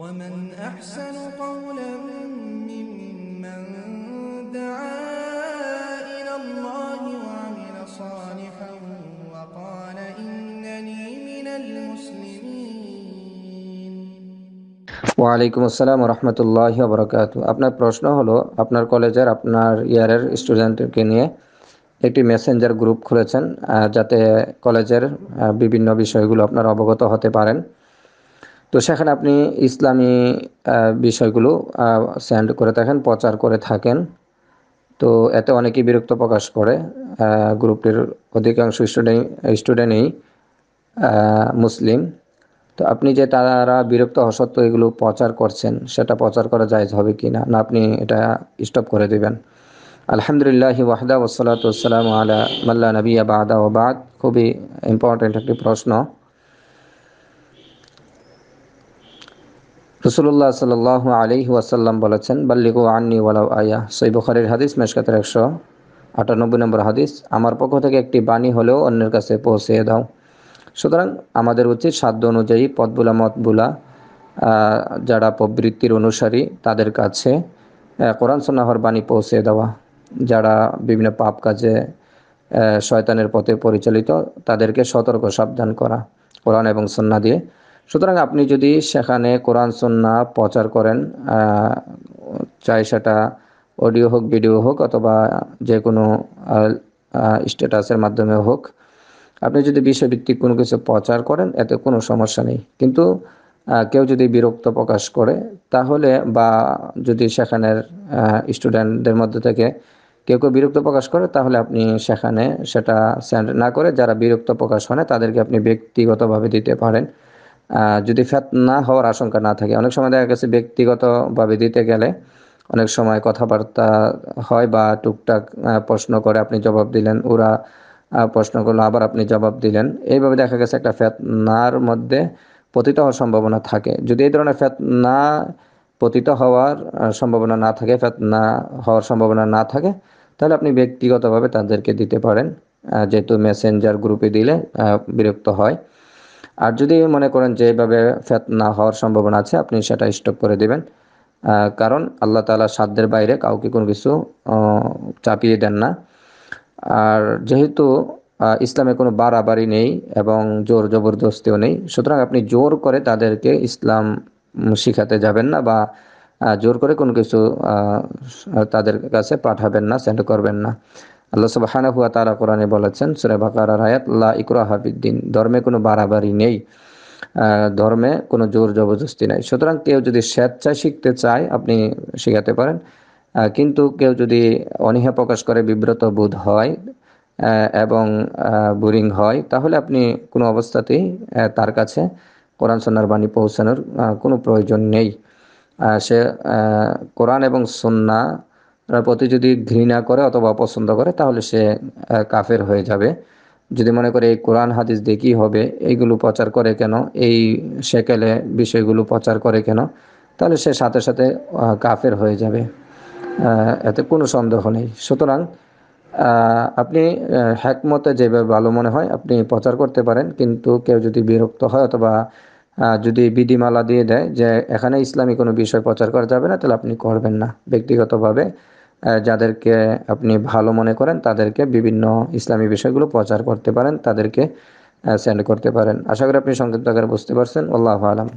ওয়ালাইকুম আসসালাম রহমতুল্লাহ বরকাত আপনার প্রশ্ন হলো আপনার কলেজের আপনার ইয়ারের স্টুডেন্টকে নিয়ে একটি মেসেঞ্জার গ্রুপ খুলেছেন যাতে কলেজের বিভিন্ন বিষয়গুলো আপনার অবগত হতে পারেন তো সেখানে আপনি ইসলামী বিষয়গুলো সেন্ড করে থাকেন প্রচার করে থাকেন তো এতে অনেকেই বিরক্ত প্রকাশ করে গ্রুপটির অধিকাংশ স্টুডেন্ট স্টুডেন্টই মুসলিম তো আপনি যে তারা বিরক্ত অসত্য এগুলো প্রচার করছেন সেটা প্রচার করা যায় হবে কি না না আপনি এটা স্টপ করে দেবেন আলহামদুলিল্লাহ ওয়াহদা ওসলাত আলা মাল্লা নবী আবাদা ওবাদ খুবই ইম্পর্টেন্ট একটি প্রশ্ন রসুল্লাহ সাল আলি ওয়াসাল্লাম বলেছেন বাল্লিগু আন্নি ওয়ালাউ আয়া সৈব বুখারির হাদিস মেশকাতের একশো আটানব্বই নম্বর হাদিস আমার পক্ষ থেকে একটি বাণী হলেও অন্যের কাছে পৌঁছিয়ে দাও সুতরাং আমাদের উচিত সাধ্য অনুযায়ী পদবুলা মতবুলা যারা প্রবৃত্তির অনুসারী তাদের কাছে কোরআন সন্ন্যাহর বাণী পৌঁছে দেওয়া যারা বিভিন্ন পাপ কাজে শয়তানের পথে পরিচালিত তাদেরকে সতর্ক সাবধান করা কোরআন এবং সন্না দিয়ে সুতরাং আপনি যদি সেখানে কোরআন সন্না প্রচার করেন চাই সেটা অডিও হোক ভিডিও হোক অথবা যে কোনো স্ট্যাটাসের মাধ্যমে হোক আপনি যদি বিশ্বভিত্তিক কোনো কিছু প্রচার করেন এতে কোনো সমস্যা নেই কিন্তু কেউ যদি বিরক্ত প্রকাশ করে তাহলে বা যদি সেখানের স্টুডেন্টদের মধ্যে থেকে কেউ কেউ বিরক্ত প্রকাশ করে তাহলে আপনি সেখানে সেটা সেন্ড না করে যারা বিরক্ত প্রকাশ হয় তাদেরকে আপনি ব্যক্তিগতভাবে দিতে পারেন যদি না হওয়ার আশঙ্কা না থাকে অনেক সময় দেখা গেছে ব্যক্তিগতভাবে দিতে গেলে অনেক সময় কথাবার্তা হয় বা টুকটাক প্রশ্ন করে আপনি জবাব দিলেন ওরা প্রশ্ন করলো আবার আপনি জবাব দিলেন এইভাবে দেখা গেছে একটা ফেতনার মধ্যে পতিত হওয়ার সম্ভাবনা থাকে যদি এই ধরনের ফেতনা পতিত হওয়ার সম্ভাবনা না থাকে ফেতনা হওয়ার সম্ভাবনা না থাকে তাহলে আপনি ব্যক্তিগতভাবে তাদেরকে দিতে পারেন যেহেতু মেসেঞ্জার গ্রুপে দিলে বিরক্ত হয় আর যদি মনে করেন যে এভাবে না হওয়ার সম্ভাবনা আছে আপনি সেটা স্টপ করে দেবেন কারণ আল্লাহ তালা সাধ্যের বাইরে কাউকে কোনো কিছু চাপিয়ে দেন না আর যেহেতু ইসলামে কোনো বাড়াবাড়ি নেই এবং জোর জবরদস্তিও নেই সুতরাং আপনি জোর করে তাদেরকে ইসলাম শিখাতে যাবেন না বা জোর করে কোনো কিছু তাদের কাছে পাঠাবেন না সেন্ড করবেন না আল্লাহ হানা হুয়া তারা কোরআনে বলেছেন সুরে বাকার হায়াত লা ইকরা হাবিদ্দিন ধর্মে কোনো বাড়াবাড়ি নেই ধর্মে কোনো জোর জবরদস্তি নাই সুতরাং কেউ যদি স্বেচ্ছায় শিখতে চায় আপনি শেখাতে পারেন কিন্তু কেউ যদি অনীহা প্রকাশ করে বিব্রত বোধ হয় এবং বোরিং হয় তাহলে আপনি কোনো অবস্থাতেই তার কাছে কোরআন সন্ন্যার বাণী পৌঁছানোর কোনো প্রয়োজন নেই সে কোরআন এবং সন্না তার প্রতি যদি ঘৃণা করে অথবা অপছন্দ করে তাহলে সে কাফের হয়ে যাবে যদি মনে করে এই কোরআন হাদিস দেখি হবে এইগুলো প্রচার করে কেন এই সেকেলে বিষয়গুলো প্রচার করে কেন তাহলে সে সাথে সাথে কাফের হয়ে যাবে এতে কোনো সন্দেহ নেই সুতরাং আপনি হ্যাকমতে যেভাবে ভালো মনে হয় আপনি প্রচার করতে পারেন কিন্তু কেউ যদি বিরক্ত হয় অথবা যদি বিধিমালা দিয়ে দেয় যে এখানে ইসলামী কোনো বিষয় প্রচার করা যাবে না তাহলে আপনি করবেন না ব্যক্তিগতভাবে যাদেরকে আপনি ভালো মনে করেন তাদেরকে বিভিন্ন ইসলামী বিষয়গুলো প্রচার করতে পারেন তাদেরকে সেন্ড করতে পারেন আশা করি আপনি সংক্ষিপ্ত আকারে বুঝতে পারছেন আল্লাহ আলম